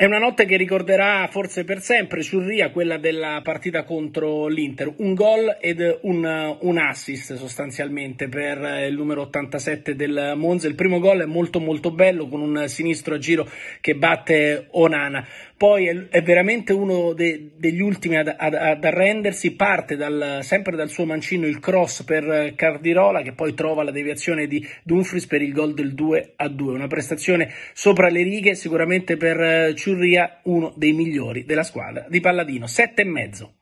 È una notte che ricorderà forse per sempre sul quella della partita contro l'Inter. Un gol ed un, un, assist sostanzialmente per il numero 87 del Monza. Il primo gol è molto molto bello con un sinistro a giro che batte Onana. Poi è, è veramente uno de, degli ultimi ad, ad, ad arrendersi. Parte dal, sempre dal suo mancino il cross per Cardirola che poi trova la deviazione di Dumfries per il gol del 2 a 2. Una prestazione sopra le righe sicuramente per eh, Ciu Sciurria uno dei migliori della squadra di Palladino, Sette e mezzo.